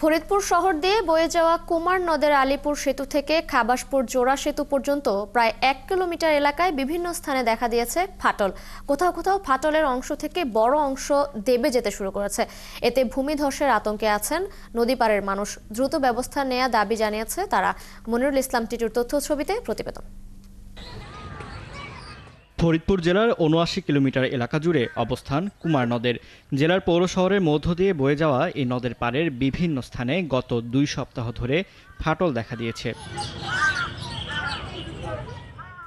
ফরিদপুর শহর দিয়ে বয়ে যাওয়া কুমার নদের আলিপুর সেতু থেকে খাবাসপুর জোড়া সেতু পর্যন্ত প্রায় এক কিলোমিটার এলাকায় বিভিন্ন স্থানে দেখা দিয়েছে ফাটল কোথাও কোথাও ফাটলের অংশ থেকে বড় অংশ দেবে যেতে শুরু করেছে এতে ভূমিধসের আতঙ্কে আছেন নদী পাড়ের মানুষ দ্রুত ব্যবস্থা নেয়া দাবি জানিয়েছে তারা মনিরুল ইসলাম টিটুর তথ্য ছবিতে প্রতিবেদন ফরিদপুর জেলার উনআশি কিলোমিটার এলাকা জুড়ে অবস্থান কুমার নদের জেলার পৌর শহরের মধ্য দিয়ে বয়ে যাওয়া এই নদের পাড়ের বিভিন্ন স্থানে গত দুই সপ্তাহ ধরে ফাটল দেখা দিয়েছে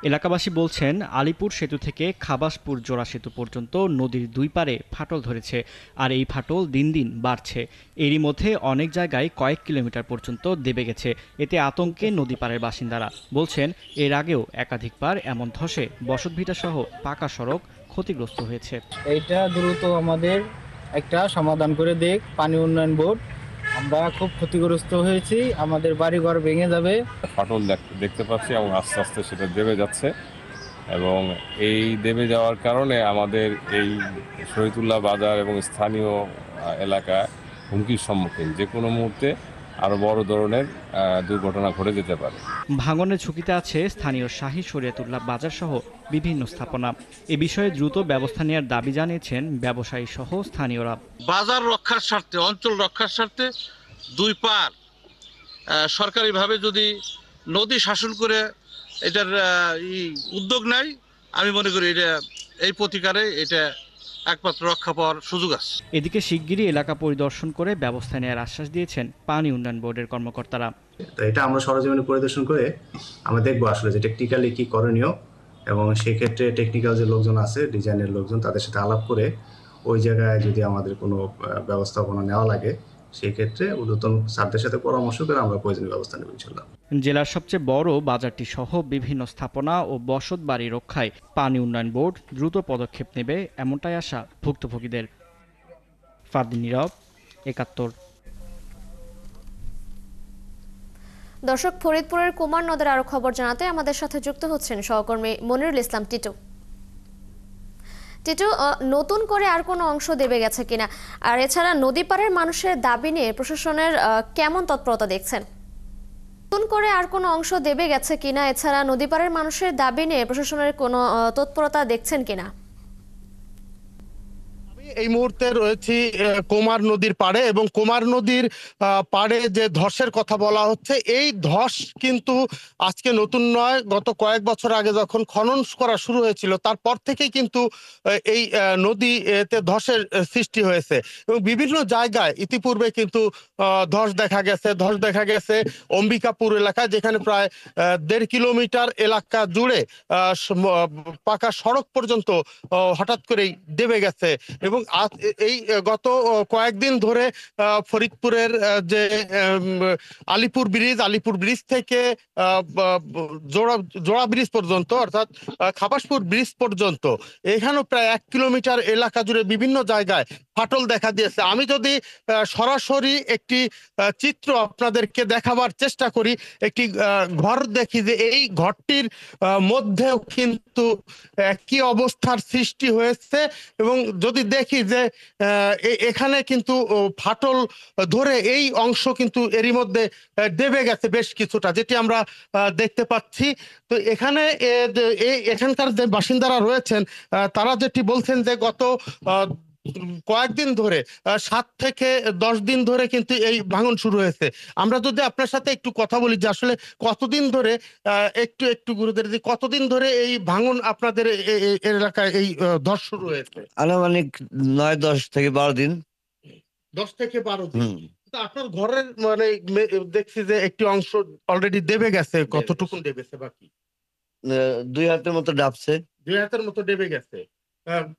এলাকাবাসী বলছেন আলিপুর সেতু থেকে খাবাসপুর জোড়া সেতু পর্যন্ত নদীর দুই পারে ফাটল ধরেছে আর এই ফাটল দিন দিন বাড়ছে এরই মধ্যে অনেক জায়গায় কয়েক কিলোমিটার পর্যন্ত দেবে গেছে এতে আতঙ্কে নদী পাড়ের বাসিন্দারা বলছেন এর আগেও একাধিকবার এমন ধসে বসতভিটাসহ পাকা সড়ক ক্ষতিগ্রস্ত হয়েছে এটা দ্রুত আমাদের একটা সমাধান করে দেখ পানি উন্নয়ন বোর্ড আমরা খুব ক্ষতিগ্রস্ত হয়েছি আমাদের বাড়ি ঘর ভেঙে যাবে ফাটল দেখতে পাচ্ছি এবং আস্তে আস্তে সেটা দেবে যাচ্ছে এবং এই দেবে যাওয়ার কারণে আমাদের এই শহীদুল্লাহ বাজার এবং স্থানীয় এলাকা হুমকির সম্মুখীন যে কোনো মুহূর্তে আরও বড় ধরনের দুর্ঘটনা ঘটে যেতে পারে ভাঙনের ঝুঁকিতে আছে স্থানীয় শাহী শরিয়াতুল্লাহ বাজার সহ বিভিন্ন স্থাপনা এ বিষয়ে দ্রুত ব্যবস্থা নেওয়ার দাবি জানিয়েছেন ব্যবসায়ী সহ স্থানীয়রা বাজার রক্ষার স্বার্থে অঞ্চল রক্ষার স্বার্থে দুই পার সরকারিভাবে যদি নদী শাসন করে এটার উদ্যোগ নাই আমি মনে করি এটা এই প্রতিকারে এটা একমাত্র রক্ষা পাওয়ার সুযোগ আছে এদিকে শিগগিরই এলাকা পরিদর্শন করে ব্যবস্থা নেওয়ার আশ্বাস দিয়েছেন পানি উন্নয়ন বোর্ডের কর্মকর্তারা তো এটা আমরা সরজমিনে পরিদর্শন করে আমরা দেখবো আসলে যে টেকনিক্যালি কি করণীয় এবং সেক্ষেত্রে টেকনিক্যাল যে লোকজন আছে ডিজাইনের লোকজন তাদের সাথে আলাপ করে ওই জায়গায় যদি আমাদের কোনো ব্যবস্থাপনা নেওয়া লাগে সেই ক্ষেত্রে ঊর্ধ্বতন স্যারদের সাথে পরামর্শ করে আমরা প্রয়োজনীয় ব্যবস্থা নেব ইনশাল্লাহ জেলার সবচেয়ে বড় বাজারটি সহ বিভিন্ন স্থাপনা ও বসত বাড়ি রক্ষায় পানি উন্নয়ন বোর্ড দ্রুত পদক্ষেপ নেবে এমনটাই আশা ভুক্তভোগীদের ফারদিন নীরব একাত্তর দর্শক ফরিদপুরের কুমার নদের আরো খবর জানাতে আমাদের সাথে যুক্ত হচ্ছেন সহকর্মী মনিরুল ইসলাম টিটু টিটু নতুন করে আর কোনো অংশ দেবে গেছে কিনা আর এছাড়া নদী পাড়ের মানুষের দাবি নিয়ে প্রশাসনের কেমন তৎপরতা দেখছেন নতুন করে আর কোনো অংশ দেবে গেছে কিনা এছাড়া নদীপাড়ের মানুষের দাবি নিয়ে প্রশাসনের কোনো তৎপরতা দেখছেন কিনা এই মুহূর্তে রয়েছি কোমার নদীর পাড়ে এবং কোমার নদীর পাড়ে যে ধসের কথা বলা হচ্ছে এই ধস কিন্তু আজকে নতুন নয় গত কয়েক বছর আগে যখন খনন করা শুরু হয়েছিল তারপর থেকেই কিন্তু এই নদী এতে ধসের সৃষ্টি হয়েছে এবং বিভিন্ন জায়গায় ইতিপূর্বে কিন্তু ধস দেখা গেছে ধস দেখা গেছে অম্বিকাপুর এলাকায় যেখানে প্রায় দেড় কিলোমিটার এলাকা জুড়ে পাকা সড়ক পর্যন্ত হঠাৎ করেই দেবে গেছে এবং এই গত কয়েকদিন ধরে ফরিদপুরের যে আলিপুর ব্রিজ আলিপুর ব্রিজ থেকে জোড়া জোড়া ব্রিজ পর্যন্ত অর্থাৎ খাবাসপুর ব্রিজ পর্যন্ত এখানেও প্রায় এক কিলোমিটার এলাকা জুড়ে বিভিন্ন জায়গায় ফাটল দেখা দিয়েছে আমি যদি সরাসরি একটি চিত্র আপনাদেরকে দেখাবার চেষ্টা করি একটি ঘর দেখি যে এই ঘরটির মধ্যেও কিন্তু কি অবস্থার সৃষ্টি হয়েছে এবং যদি দেখি দেখি যে এখানে কিন্তু ফাটল ধরে এই অংশ কিন্তু এরই মধ্যে দেবে গেছে বেশ কিছুটা যেটি আমরা দেখতে পাচ্ছি তো এখানে এখানকার যে বাসিন্দারা রয়েছেন তারা যেটি বলছেন যে গত কয়েকদিন ধরে সাত থেকে দশ দিন ধরে কিন্তু এই ভাঙন শুরু হয়েছে আমরা যদি আপনার সাথে একটু কথা বলি যে আসলে কতদিন ধরে একটু একটু গুরুদের যে কতদিন ধরে এই ভাঙন আপনাদের এলাকায় এই ধস শুরু হয়েছে আনুমানিক নয় দশ থেকে বারো দিন দশ থেকে বারো দিন আপনার ঘরের মানে দেখছি যে একটি অংশ অলরেডি দেবে গেছে কতটুকু দেবেছে বাকি দুই হাতের মতো ডাবছে দুই হাতের মতো দেবে গেছে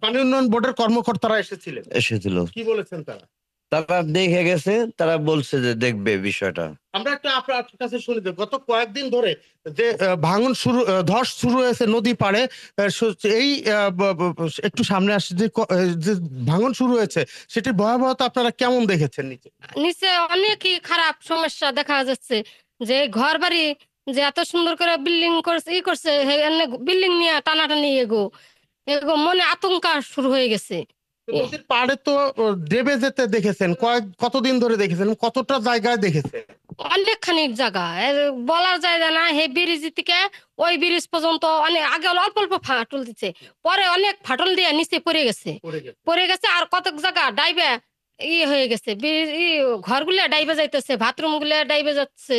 পানি উন্নয়ন বোর্ডের কর্মকর্তারা এসেছিলেন এসেছিল কি বলেছেন তারা তারা দেখে গেছে তারা বলছে যে দেখবে বিষয়টা আমরা একটা আপনার কাছে শুনি গত কয়েকদিন ধরে যে ভাঙন শুরু ধস শুরু হয়েছে নদী পাড়ে এই একটু সামনে আসছে যে ভাঙন শুরু হয়েছে সেটির ভয়াবহতা আপনারা কেমন দেখেছেন নিচে নিচে অনেকই খারাপ সমস্যা দেখা যাচ্ছে যে ঘর বাড়ি যে এত সুন্দর করে বিল্ডিং করছে ই করছে বিল্ডিং নিয়ে টানাটানি এগো এরকম মনে আতঙ্ক শুরু হয়ে গেছে নদীর পাড়ে তো দেবে যেতে দেখেছেন কয়েক কতদিন ধরে দেখেছেন কতটা জায়গায় দেখেছেন অনেকখানি জায়গা বলার জায়গা না হে ব্রিজ থেকে ওই ব্রিজ পর্যন্ত অনেক আগে অল্প অল্প ফাটল দিচ্ছে পরে অনেক ফাটল দিয়ে নিচে পড়ে গেছে পড়ে গেছে আর কতক জায়গা ডাইবে ই হয়ে গেছে ঘরগুলা ডাইবে যাইতেছে বাথরুম গুলা ডাইবে যাচ্ছে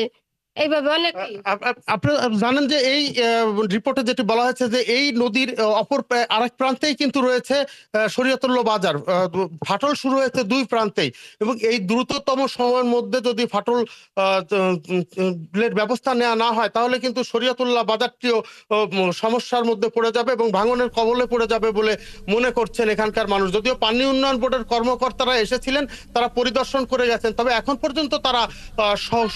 এইভাবে অনেক আপনারা জানেন যে এই রিপোর্টে যেটি বলা হয়েছে যে এই নদীর অপর আরেক প্রান্তেই কিন্তু রয়েছে শরীয়তুল্ল বাজার ফাটল শুরু হয়েছে দুই প্রান্তেই এবং এই দ্রুততম সময়ের মধ্যে যদি ফাটল ব্যবস্থা নেওয়া না হয় তাহলে কিন্তু শরীয়তুল্লাহ বাজারটিও সমস্যার মধ্যে পড়ে যাবে এবং ভাঙনের কবলে পড়ে যাবে বলে মনে করছেন এখানকার মানুষ যদিও পানি উন্নয়ন বোর্ডের কর্মকর্তারা এসেছিলেন তারা পরিদর্শন করে গেছেন তবে এখন পর্যন্ত তারা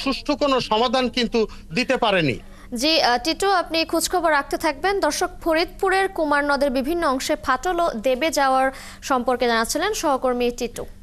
সুষ্ঠু কোনো সমাধান কিন্তু দিতে পারেনি জি টিটু আপনি খোঁজখবর রাখতে থাকবেন দর্শক ফরিদপুরের কুমার নদের বিভিন্ন অংশে ফাটল ও দেবে যাওয়ার সম্পর্কে জানাচ্ছিলেন সহকর্মী টিটু